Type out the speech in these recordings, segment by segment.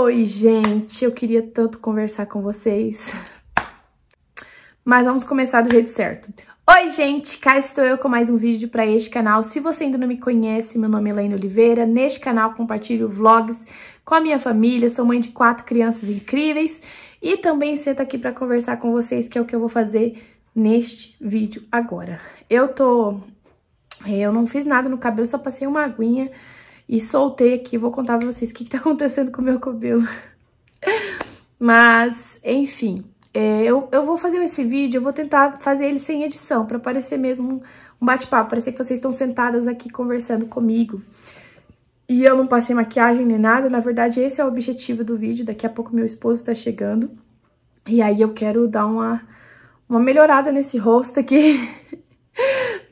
Oi, gente! Eu queria tanto conversar com vocês. Mas vamos começar do jeito certo. Oi, gente! Cá estou eu com mais um vídeo para este canal. Se você ainda não me conhece, meu nome é Elaine Oliveira. Neste canal compartilho vlogs com a minha família, sou mãe de quatro crianças incríveis e também sento aqui para conversar com vocês, que é o que eu vou fazer neste vídeo agora. Eu tô... Eu não fiz nada no cabelo, só passei uma aguinha e soltei aqui, vou contar pra vocês o que, que tá acontecendo com o meu cabelo. Mas, enfim, é, eu, eu vou fazer esse vídeo, eu vou tentar fazer ele sem edição, pra parecer mesmo um bate-papo, parecer que vocês estão sentadas aqui conversando comigo. E eu não passei maquiagem nem nada, na verdade esse é o objetivo do vídeo, daqui a pouco meu esposo tá chegando. E aí eu quero dar uma, uma melhorada nesse rosto aqui,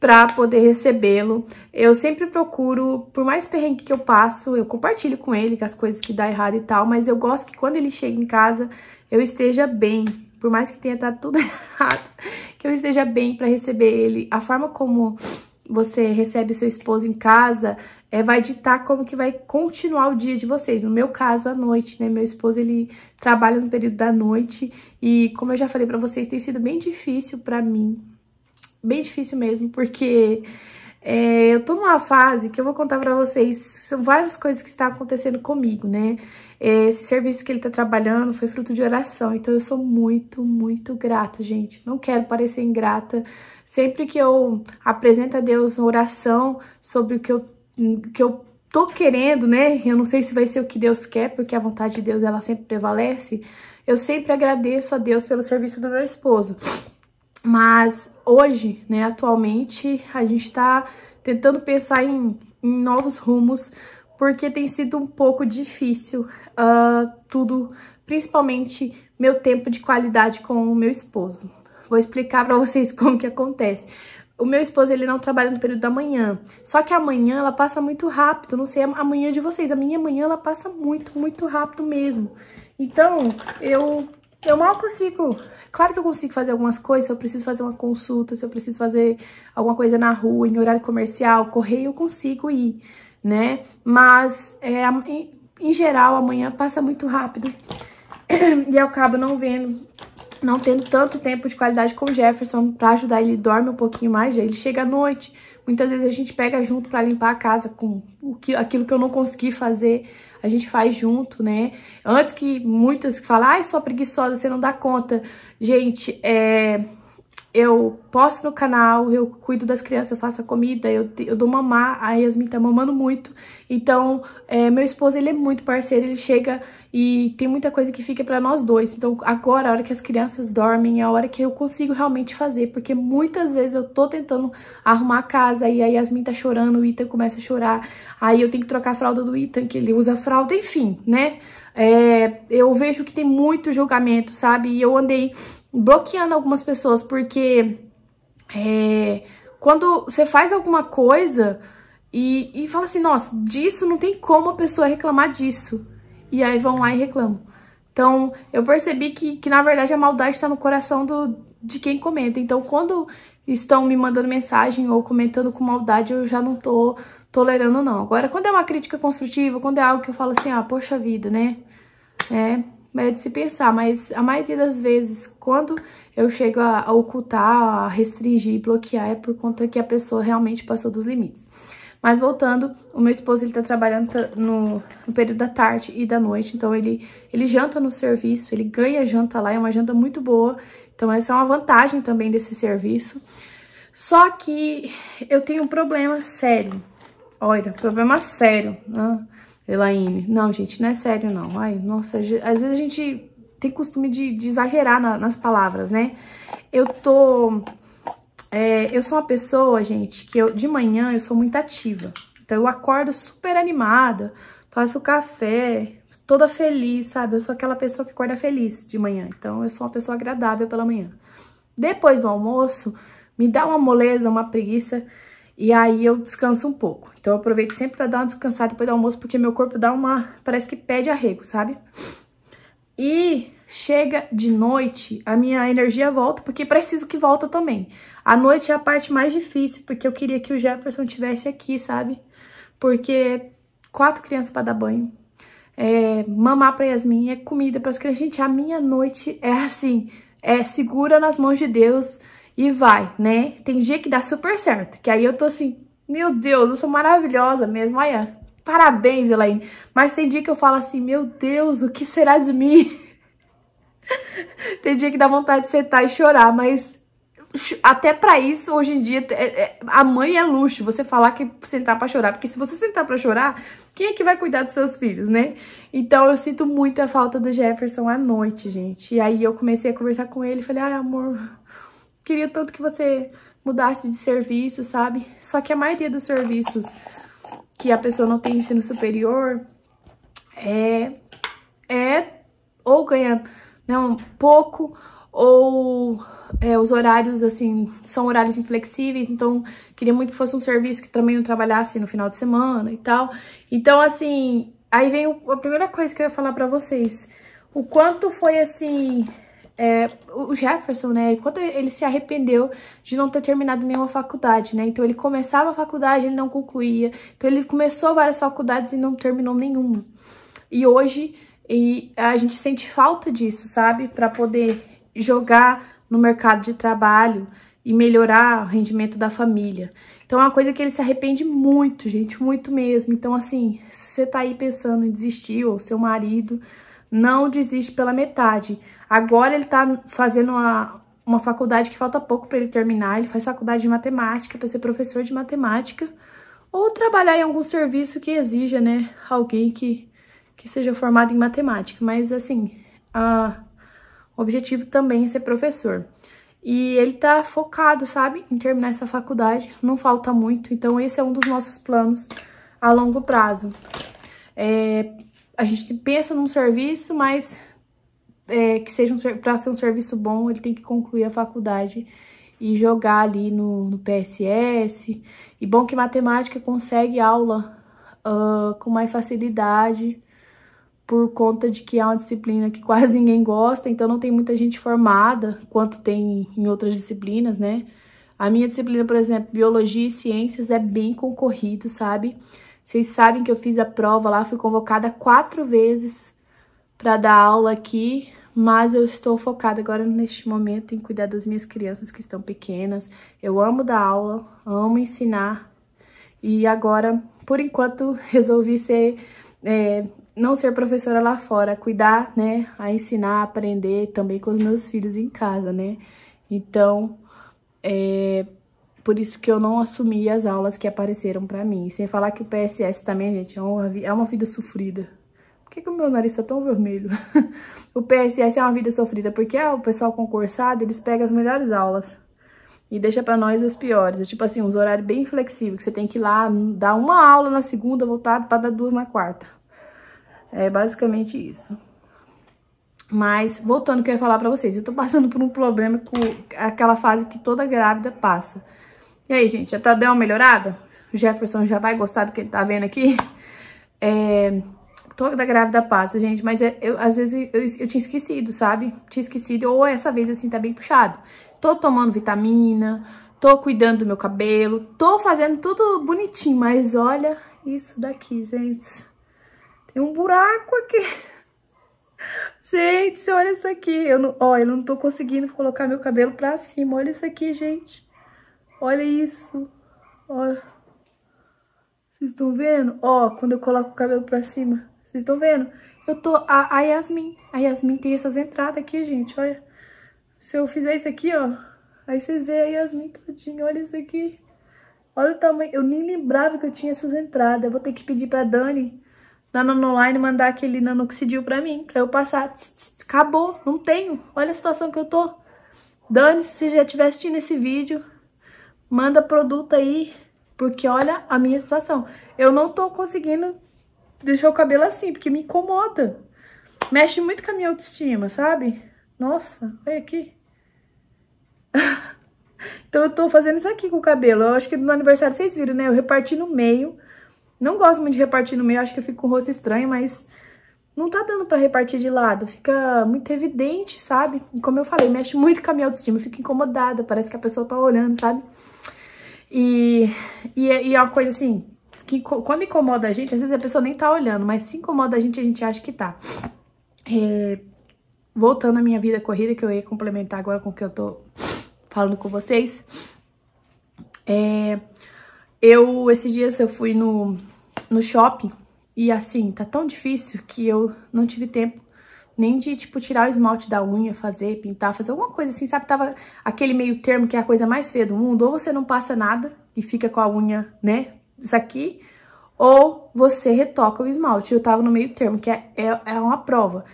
para poder recebê-lo. Eu sempre procuro, por mais perrengue que eu passo, eu compartilho com ele as coisas que dá errado e tal, mas eu gosto que quando ele chega em casa, eu esteja bem, por mais que tenha dado tudo errado, que eu esteja bem para receber ele. A forma como você recebe seu esposo em casa é, vai ditar como que vai continuar o dia de vocês. No meu caso, à noite, né? Meu esposo, ele trabalha no período da noite e, como eu já falei para vocês, tem sido bem difícil para mim bem difícil mesmo, porque é, eu tô numa fase que eu vou contar pra vocês, são várias coisas que estão acontecendo comigo, né? É, esse serviço que ele tá trabalhando foi fruto de oração, então eu sou muito, muito grata, gente. Não quero parecer ingrata. Sempre que eu apresento a Deus uma oração sobre o que eu, que eu tô querendo, né? Eu não sei se vai ser o que Deus quer, porque a vontade de Deus, ela sempre prevalece. Eu sempre agradeço a Deus pelo serviço do meu esposo. Mas hoje, né, atualmente, a gente está tentando pensar em, em, novos rumos, porque tem sido um pouco difícil uh, tudo, principalmente meu tempo de qualidade com o meu esposo. Vou explicar para vocês como que acontece. O meu esposo, ele não trabalha no período da manhã. Só que amanhã ela passa muito rápido. Não sei a manhã de vocês. A minha manhã, ela passa muito, muito rápido mesmo. Então, eu eu mal consigo. Claro que eu consigo fazer algumas coisas, se eu preciso fazer uma consulta, se eu preciso fazer alguma coisa na rua, em horário comercial, correr, eu consigo ir, né? Mas, é, em geral, amanhã passa muito rápido e eu acabo não vendo, não tendo tanto tempo de qualidade com o Jefferson pra ajudar. Ele dorme um pouquinho mais, ele chega à noite. Muitas vezes a gente pega junto pra limpar a casa com o que, aquilo que eu não consegui fazer a gente faz junto, né? Antes que muitas que falam, ai, sou preguiçosa, você não dá conta. Gente, é, eu posto no canal, eu cuido das crianças, eu faço a comida, eu, eu dou mamar, a Yasmin tá mamando muito. Então, é, meu esposo, ele é muito parceiro, ele chega e tem muita coisa que fica para nós dois. Então, agora, a hora que as crianças dormem, é a hora que eu consigo realmente fazer, porque muitas vezes eu tô tentando arrumar a casa e a Yasmin tá chorando, o Ethan começa a chorar, aí eu tenho que trocar a fralda do Ethan, que ele usa fralda, enfim, né? É, eu vejo que tem muito julgamento, sabe? E eu andei bloqueando algumas pessoas, porque é, quando você faz alguma coisa... E, e fala assim, nossa, disso não tem como a pessoa reclamar disso e aí vão lá e reclamam. Então, eu percebi que, que na verdade, a maldade está no coração do, de quem comenta. Então, quando estão me mandando mensagem ou comentando com maldade, eu já não tô tolerando, não. Agora, quando é uma crítica construtiva, quando é algo que eu falo assim, ah, poxa vida, né? É, é de se pensar, mas a maioria das vezes, quando eu chego a, a ocultar, a restringir, bloquear, é por conta que a pessoa realmente passou dos limites. Mas voltando, o meu esposo, ele tá trabalhando no, no, período da tarde e da noite, então ele, ele janta no serviço, ele ganha janta lá, é uma janta muito boa, então essa é uma vantagem também desse serviço. Só que eu tenho um problema sério, olha, problema sério, né? Elaine, não, gente, não é sério, não. Ai, nossa, às vezes a gente tem costume de, de exagerar na, nas palavras, né? Eu tô é, eu sou uma pessoa, gente, que eu, de manhã eu sou muito ativa. Então eu acordo super animada, faço café, toda feliz, sabe? Eu sou aquela pessoa que acorda feliz de manhã. Então eu sou uma pessoa agradável pela manhã. Depois do almoço, me dá uma moleza, uma preguiça, e aí eu descanso um pouco. Então eu aproveito sempre para dar uma descansada depois do almoço, porque meu corpo dá uma... parece que pede arrego, sabe? E chega de noite, a minha energia volta, porque preciso que volta também. A noite é a parte mais difícil, porque eu queria que o Jefferson tivesse aqui, sabe? Porque quatro crianças para dar banho, é mamar para Yasmin, é comida para as crianças. Gente, a minha noite é assim, é segura nas mãos de Deus e vai, né? Tem dia que dá super certo, que aí eu tô assim, meu Deus, eu sou maravilhosa mesmo, aí. parabéns, Elaine. Mas tem dia que eu falo assim, meu Deus, o que será de mim? tem dia que dá vontade de sentar e chorar, mas até para isso, hoje em dia, é, é, a mãe é luxo. Você falar que sentar para chorar. Porque se você sentar para chorar, quem é que vai cuidar dos seus filhos, né? Então, eu sinto muita falta do Jefferson à noite, gente. E aí, eu comecei a conversar com ele. Falei, ai, amor, queria tanto que você mudasse de serviço, sabe? Só que a maioria dos serviços que a pessoa não tem ensino superior é... É... Ou ganha né, um pouco ou é, os horários, assim, são horários inflexíveis, então queria muito que fosse um serviço que também não trabalhasse no final de semana e tal. Então, assim, aí vem o, a primeira coisa que eu ia falar pra vocês. O quanto foi, assim, é, o Jefferson, né, quanto ele se arrependeu de não ter terminado nenhuma faculdade, né? Então ele começava a faculdade, ele não concluía. Então ele começou várias faculdades e não terminou nenhuma. E hoje... E a gente sente falta disso, sabe? Pra poder jogar no mercado de trabalho e melhorar o rendimento da família. Então é uma coisa que ele se arrepende muito, gente, muito mesmo. Então assim, se você tá aí pensando em desistir ou seu marido, não desiste pela metade. Agora ele tá fazendo uma, uma faculdade que falta pouco para ele terminar, ele faz faculdade de matemática para ser professor de matemática ou trabalhar em algum serviço que exija, né, alguém que que seja formado em matemática, mas assim, a objetivo também é ser professor. E ele tá focado, sabe, em terminar essa faculdade, não falta muito, então esse é um dos nossos planos a longo prazo. É, a gente pensa num serviço, mas é, que seja um, para ser um serviço bom, ele tem que concluir a faculdade e jogar ali no, no PSS. E bom que matemática consegue aula uh, com mais facilidade, por conta de que é uma disciplina que quase ninguém gosta, então não tem muita gente formada, quanto tem em outras disciplinas, né? A minha disciplina, por exemplo, Biologia e Ciências, é bem concorrido, sabe? Vocês sabem que eu fiz a prova lá, fui convocada quatro vezes para dar aula aqui, mas eu estou focada agora neste momento em cuidar das minhas crianças que estão pequenas. Eu amo dar aula, amo ensinar, e agora, por enquanto, resolvi ser é, não ser professora lá fora, cuidar, né, a ensinar, aprender também com os meus filhos em casa, né? Então, é por isso que eu não assumi as aulas que apareceram para mim. Sem falar que o PSS também, gente, é uma, é uma vida sofrida. Por que, que o meu nariz tá tão vermelho? o PSS é uma vida sofrida, porque ah, o pessoal concursado, eles pegam as melhores aulas e deixa para nós as piores. É tipo assim, uns horários bem flexíveis, que você tem que ir lá dar uma aula na segunda, voltar para dar duas na quarta. É basicamente isso. Mas, voltando que eu ia falar pra vocês, eu tô passando por um problema com aquela fase que toda grávida passa. E aí, gente, já tá deu uma melhorada? O Jefferson já vai gostar do que ele tá vendo aqui? É, toda grávida passa, gente, mas é, eu, às vezes eu, eu tinha esquecido, sabe? Tinha esquecido, ou essa vez, assim, tá bem puxado. Tô tomando vitamina, tô cuidando do meu cabelo, tô fazendo tudo bonitinho, mas olha isso daqui, gente. Tem um buraco aqui. Gente, olha isso aqui. Eu não, ó, eu não tô conseguindo colocar meu cabelo pra cima. Olha isso aqui, gente. Olha isso. Ó. Vocês estão vendo? Ó, quando eu coloco o cabelo pra cima. Vocês estão vendo? Eu tô... A, a Yasmin. A Yasmin tem essas entradas aqui, gente. Olha. Se eu fizer isso aqui, ó. Aí vocês veem a Yasmin todinha. Olha isso aqui. Olha o tamanho. Eu nem lembrava que eu tinha essas entradas. Eu vou ter que pedir pra Dani da Nanoline mandar aquele nanoxidil para mim, para eu passar. Tss, tss, acabou, não tenho. Olha a situação que eu tô. Dane-se se já estiver assistindo esse vídeo. Manda produto aí, porque olha a minha situação. Eu não tô conseguindo deixar o cabelo assim, porque me incomoda. Mexe muito com a minha autoestima, sabe? Nossa, olha aqui. então eu tô fazendo isso aqui com o cabelo. Eu acho que no aniversário vocês viram, né? Eu reparti no meio não gosto muito de repartir no meio, acho que eu fico com o rosto estranho, mas não tá dando pra repartir de lado. Fica muito evidente, sabe? E como eu falei, mexe muito com a minha autoestima, eu fico incomodada, parece que a pessoa tá olhando, sabe? E, e, é, e é uma coisa assim, que quando incomoda a gente, às vezes a pessoa nem tá olhando, mas se incomoda a gente, a gente acha que tá. É, voltando à minha vida corrida, que eu ia complementar agora com o que eu tô falando com vocês. É, eu, esses dias eu fui no, no shopping e assim, tá tão difícil que eu não tive tempo nem de, tipo, tirar o esmalte da unha, fazer, pintar, fazer alguma coisa assim, sabe? Tava aquele meio termo que é a coisa mais feia do mundo, ou você não passa nada e fica com a unha, né, isso aqui, ou você retoca o esmalte. Eu tava no meio termo, que é, é, é uma prova.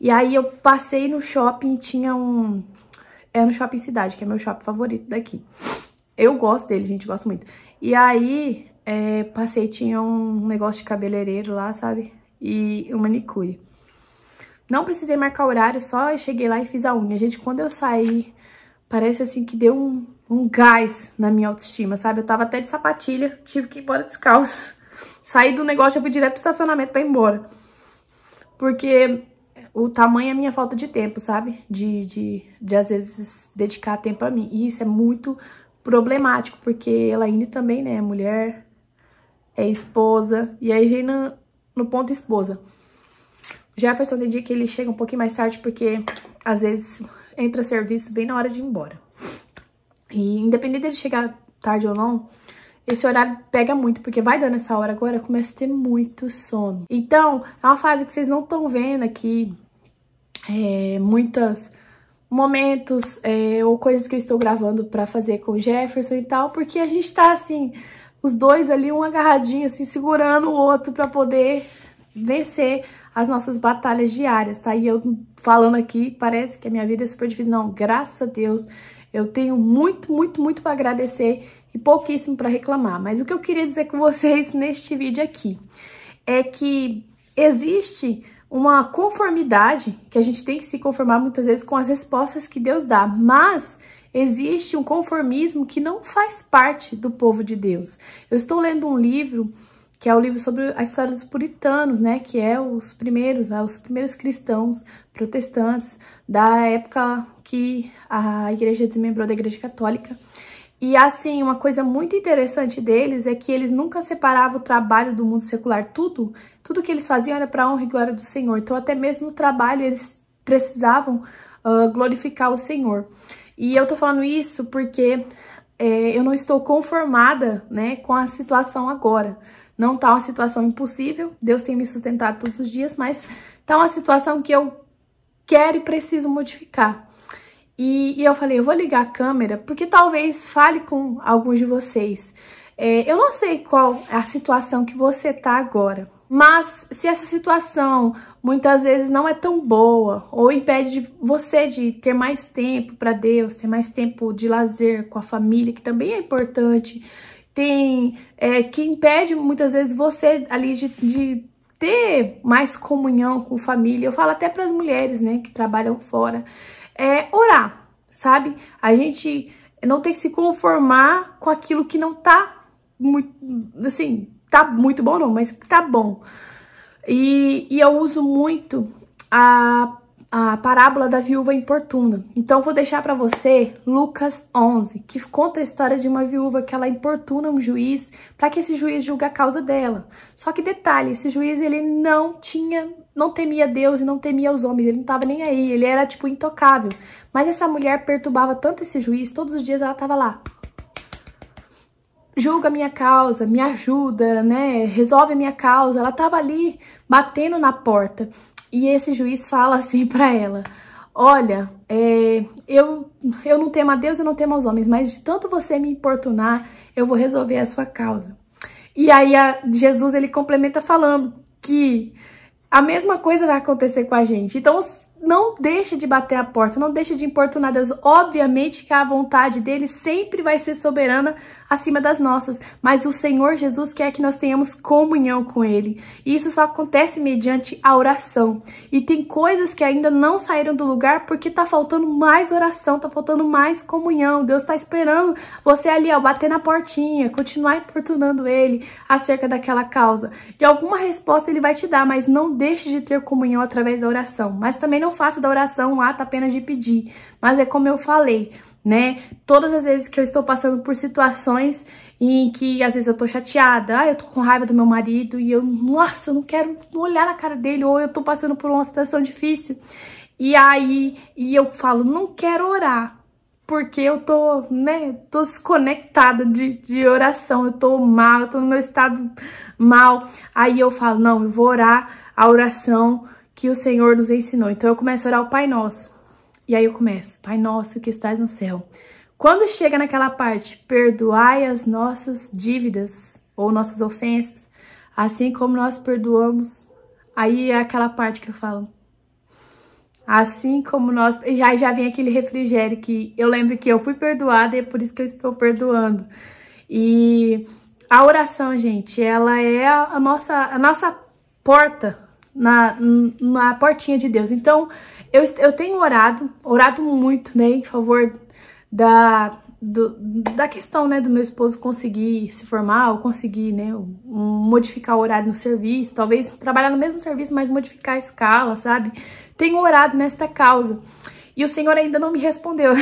E aí eu passei no shopping e tinha um... É no Shopping Cidade, que é meu shopping favorito daqui. Eu gosto dele, gente, gosto muito. E aí, é, passei, tinha um negócio de cabeleireiro lá, sabe? E o um manicure. Não precisei marcar horário, só cheguei lá e fiz a unha. Gente, quando eu saí, parece assim que deu um, um gás na minha autoestima, sabe? Eu tava até de sapatilha, tive que ir embora descalço. Saí do negócio, eu fui direto pro estacionamento pra ir embora. Porque o tamanho é a minha falta de tempo, sabe? De, de, de às vezes dedicar tempo a mim. E isso é muito problemático, porque Elaine também, né, é mulher, é esposa, e aí vem no, no ponto esposa. Jefferson tem dia que ele chega um pouquinho mais tarde, porque às vezes entra serviço bem na hora de ir embora. E independente de chegar tarde ou não, esse horário pega muito, porque vai dando essa hora agora, começa a ter muito sono. Então, é uma fase que vocês não estão vendo aqui é, muitas momentos é, ou coisas que eu estou gravando para fazer com o Jefferson e tal, porque a gente tá assim, os dois ali, um agarradinho, assim, segurando o outro para poder vencer as nossas batalhas diárias, tá? E eu falando aqui, parece que a minha vida é super difícil. Não, graças a Deus, eu tenho muito, muito, muito para agradecer e pouquíssimo para reclamar. Mas o que eu queria dizer com vocês neste vídeo aqui é que existe uma conformidade, que a gente tem que se conformar muitas vezes com as respostas que Deus dá, mas existe um conformismo que não faz parte do povo de Deus. Eu estou lendo um livro que é o livro sobre a história dos puritanos, né, que é os primeiros, né, os primeiros cristãos protestantes da época que a igreja desmembrou da igreja católica. E assim, uma coisa muito interessante deles é que eles nunca separavam o trabalho do mundo secular, tudo tudo que eles faziam era para honra e glória do Senhor. Então, até mesmo no trabalho, eles precisavam uh, glorificar o Senhor. E eu tô falando isso porque é, eu não estou conformada né, com a situação agora. Não tá uma situação impossível, Deus tem me sustentado todos os dias, mas tá uma situação que eu quero e preciso modificar. E, e eu falei, eu vou ligar a câmera, porque talvez fale com alguns de vocês. É, eu não sei qual é a situação que você tá agora, mas se essa situação muitas vezes não é tão boa ou impede de você de ter mais tempo para Deus, ter mais tempo de lazer com a família, que também é importante, tem é, que impede muitas vezes você ali de, de ter mais comunhão com família. Eu falo até para as mulheres, né, que trabalham fora, é orar, sabe? A gente não tem que se conformar com aquilo que não tá muito, assim, tá muito bom não, mas tá bom. E, e eu uso muito a, a parábola da viúva importuna. Então vou deixar para você Lucas 11, que conta a história de uma viúva que ela importuna um juiz para que esse juiz julgue a causa dela. Só que detalhe, esse juiz ele não tinha, não temia Deus e não temia os homens, ele não tava nem aí, ele era tipo intocável. Mas essa mulher perturbava tanto esse juiz, todos os dias ela tava lá, julga minha causa, me ajuda, né? Resolve a minha causa. Ela tava ali batendo na porta. E esse juiz fala assim para ela: Olha, é, eu, eu não temo a Deus, eu não temo aos homens, mas de tanto você me importunar, eu vou resolver a sua causa. E aí a, Jesus ele complementa falando que a mesma coisa vai acontecer com a gente. Então, não deixe de bater a porta, não deixe de importunar Deus. Obviamente que a vontade dele sempre vai ser soberana acima das nossas, mas o Senhor Jesus quer que nós tenhamos comunhão com ele. E isso só acontece mediante a oração. E tem coisas que ainda não saíram do lugar porque tá faltando mais oração, tá faltando mais comunhão. Deus tá esperando você ali, ó, bater na portinha, continuar importunando ele acerca daquela causa. E alguma resposta ele vai te dar, mas não deixe de ter comunhão através da oração. Mas também não faça da oração um ato apenas de pedir, mas é como eu falei, né? Todas as vezes que eu estou passando por situações em que às vezes eu tô chateada, ah, eu tô com raiva do meu marido e eu, nossa, eu não quero olhar na cara dele, ou eu tô passando por uma situação difícil. E aí, e eu falo, não quero orar, porque eu tô, né, tô desconectada de, de oração, eu tô mal, eu tô no meu estado mal. Aí eu falo, não, eu vou orar a oração que o Senhor nos ensinou. Então eu começo a orar o Pai Nosso. E aí eu começo, Pai Nosso que estás no céu. Quando chega naquela parte, perdoai as nossas dívidas ou nossas ofensas, assim como nós perdoamos. Aí é aquela parte que eu falo, Assim como nós. Já, já vem aquele refrigério que eu lembro que eu fui perdoada e é por isso que eu estou perdoando. E a oração, gente, ela é a nossa, a nossa porta na, na portinha de Deus. Então, eu, eu tenho orado, orado muito, né, em favor da, do, da questão, né, do meu esposo conseguir se formar ou conseguir, né, modificar o horário no serviço, talvez trabalhar no mesmo serviço, mas modificar a escala, sabe? Tenho orado nesta causa. E o Senhor ainda não me respondeu.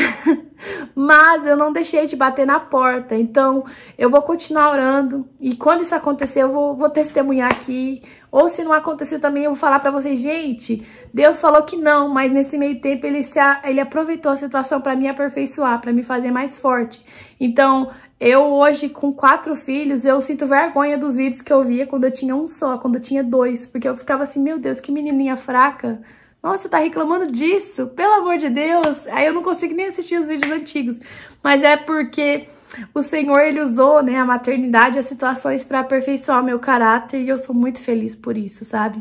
Mas eu não deixei de bater na porta. Então, eu vou continuar orando. E quando isso acontecer, eu vou, vou testemunhar aqui. Ou se não acontecer também, eu vou falar para vocês, gente, Deus falou que não, mas nesse meio tempo ele, se, ele aproveitou a situação para me aperfeiçoar, para me fazer mais forte. Então, eu hoje, com quatro filhos, eu sinto vergonha dos vídeos que eu via quando eu tinha um só, quando eu tinha dois. Porque eu ficava assim, meu Deus, que menininha fraca nossa, tá reclamando disso? Pelo amor de Deus! Aí eu não consigo nem assistir os vídeos antigos. Mas é porque o Senhor, Ele usou, né, a maternidade, as situações para aperfeiçoar meu caráter e eu sou muito feliz por isso, sabe?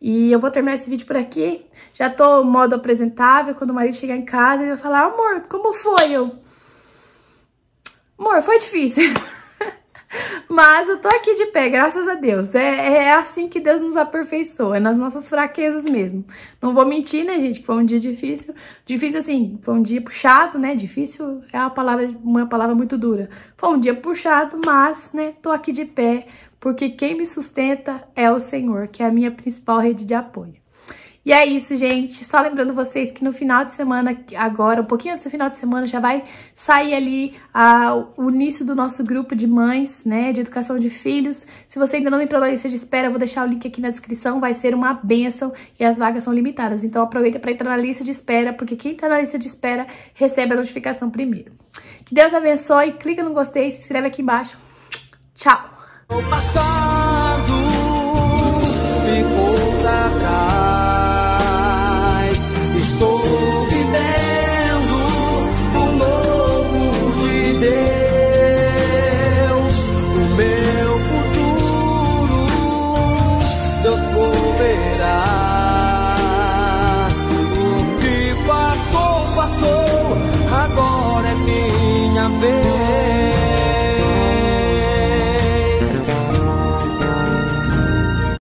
E eu vou terminar esse vídeo por aqui. Já tô modo apresentável. Quando o marido chegar em casa, ele vai falar, amor, como foi? Eu, amor, foi difícil. Mas eu tô aqui de pé, graças a Deus. É, é assim que Deus nos aperfeiçoa, é nas nossas fraquezas mesmo. Não vou mentir, né, gente, que foi um dia difícil. Difícil, assim, foi um dia puxado, né? Difícil é uma palavra, uma palavra muito dura. Foi um dia puxado, mas, né, tô aqui de pé, porque quem me sustenta é o Senhor, que é a minha principal rede de apoio. E é isso, gente. Só lembrando vocês que no final de semana, agora, um pouquinho antes do final de semana, já vai sair ali a, o início do nosso grupo de mães, né, de educação de filhos. Se você ainda não entrou na lista de espera, eu vou deixar o link aqui na descrição. Vai ser uma benção e as vagas são limitadas. Então aproveita para entrar na lista de espera, porque quem entra tá na lista de espera recebe a notificação primeiro. Que Deus abençoe, clica no gostei, se inscreve aqui embaixo. Tchau!